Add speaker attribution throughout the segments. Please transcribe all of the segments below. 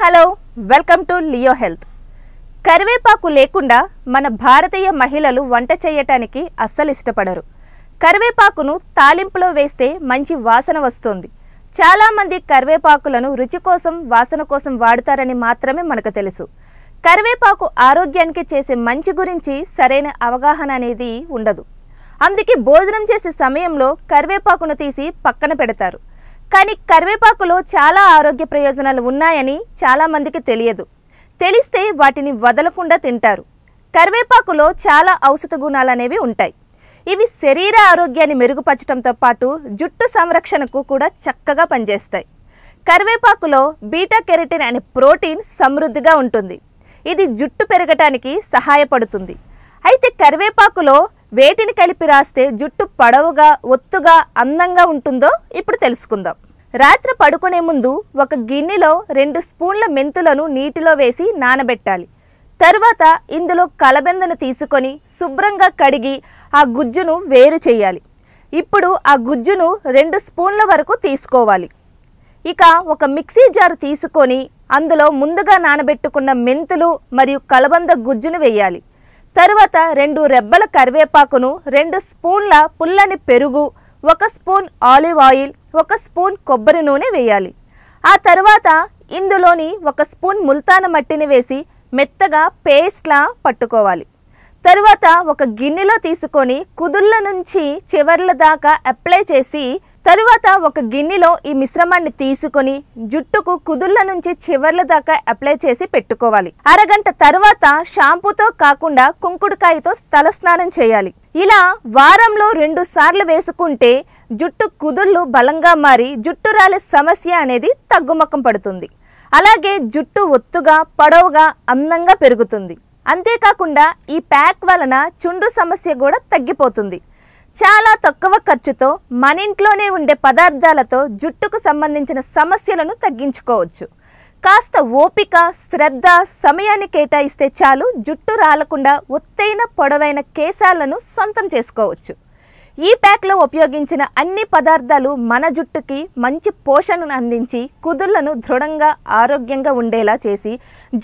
Speaker 1: hello welcome to Leo health కరివేపాకు లేకుండా మన భారతీయ మహిళలు వంట చేయటానికి అస్సలు ఇష్టపడరు కరివేపాకును తాలింపులో వేస్తే మంచి వాసన వస్తుంది చాలామంది కరివేపాకులను రుచి కోసం వాసన కోసం వాడుతారని మాత్రమే మనకు తెలుసు కరివేపాకు ఆరోగ్యానికి చేసే మంచి గురించి సరైన అవగాహన అనేది ఉండదు అందుకే భోజనం చేసే సమయంలో కరివేపాకును తీసి పక్కన పెడతారు కానీ కరివేపాకులో చాలా ఆరోగ్య ప్రయోజనాలు ఉన్నాయని చాలామందికి తెలియదు తెలిస్తే వాటిని వదలకుండా తింటారు కరివేపాకులో చాలా ఔషధ గుణాలు అనేవి ఉంటాయి ఇవి శరీర ఆరోగ్యాన్ని మెరుగుపరచడంతో పాటు జుట్టు సంరక్షణకు కూడా చక్కగా పనిచేస్తాయి కరివేపాకులో బీటా కెరటిన్ అనే ప్రోటీన్ సమృద్ధిగా ఉంటుంది ఇది జుట్టు పెరగటానికి సహాయపడుతుంది అయితే కరివేపాకులో వేటిని కలిపి రాస్తే జుట్టు పడవుగా ఒత్తుగా అందంగా ఉంటుందో ఇప్పుడు తెలుసుకుందాం రాత్రి పడుకునే ముందు ఒక గిన్నెలో రెండు స్పూన్ల మెంతులను నీటిలో వేసి నానబెట్టాలి తర్వాత ఇందులో కలబెందను తీసుకొని శుభ్రంగా కడిగి ఆ గుజ్జును వేరు చేయాలి ఇప్పుడు ఆ గుజ్జును రెండు స్పూన్ల వరకు తీసుకోవాలి ఇక ఒక మిక్సీ జార్ తీసుకొని అందులో ముందుగా నానబెట్టుకున్న మెంతులు మరియు కలబంద గుజ్జును వేయాలి తరువాత రెండు రెబ్బల కరివేపాకును రెండు స్పూన్ల పుల్లని పెరుగు ఒక స్పూన్ ఆలివ్ ఆయిల్ ఒక స్పూన్ కొబ్బరి నూనె వేయాలి ఆ తర్వాత ఇందులోని ఒక స్పూన్ ముల్తాన మట్టిని వేసి మెత్తగా పేస్ట్లా పట్టుకోవాలి తరువాత ఒక గిన్నెలో తీసుకొని కుదుళ్ళ నుంచి చివర్ల దాకా అప్లై చేసి తరువాత ఒక గిన్నెలో ఈ మిశ్రమాన్ని తీసుకొని జుట్టుకు కుదుళ్ల నుంచి చివర్ల దాకా అప్లై చేసి పెట్టుకోవాలి అరగంట తర్వాత షాంపూతో కాకుండా కుంకుడుకాయతో తలస్నానం చేయాలి ఇలా వారంలో రెండు సార్లు వేసుకుంటే జుట్టు కుదుళ్ళు బలంగా మారి జుట్టు సమస్య అనేది తగ్గుముఖం పడుతుంది అలాగే జుట్టు ఒత్తుగా పొడవుగా అందంగా పెరుగుతుంది అంతేకాకుండా ఈ ప్యాక్ వలన చుండ్రు సమస్య కూడా తగ్గిపోతుంది చాలా తక్కువ ఖర్చుతో మన ఇంట్లోనే ఉండే పదార్థాలతో జుట్టుకు సంబంధించిన సమస్యలను తగ్గించుకోవచ్చు కాస్త ఓపిక శ్రద్ధ సమయాన్ని కేటాయిస్తే చాలు జుట్టు రాలకుండా ఒత్తైన పొడవైన కేశాలను సొంతం చేసుకోవచ్చు ఈ ప్యాక్లో ఉపయోగించిన అన్ని పదార్థాలు మన జుట్టుకి మంచి పోషణను అందించి కుదుళ్లను దృఢంగా ఆరోగ్యంగా ఉండేలా చేసి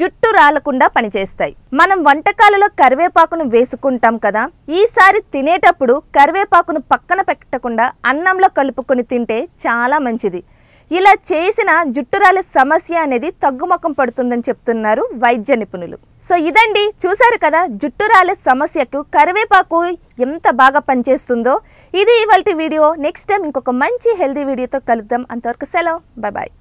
Speaker 1: జుట్టు రాలకుండా పనిచేస్తాయి మనం వంటకాలలో కరివేపాకును వేసుకుంటాం కదా ఈసారి తినేటప్పుడు కరివేపాకును పక్కన పెట్టకుండా అన్నంలో కలుపుకొని తింటే చాలా మంచిది ఇలా చేసిన జుట్టురాల సమస్య అనేది తగ్గుముఖం పడుతుందని చెప్తున్నారు వైద్య నిపుణులు సో ఇదండి చూశారు కదా జుట్టురాల సమస్యకు కరివేపాకు ఎంత బాగా పనిచేస్తుందో ఇది ఇవాళ వీడియో నెక్స్ట్ టైం ఇంకొక మంచి హెల్దీ వీడియోతో కలుద్దాం అంతవరకు సెలవు బాయ్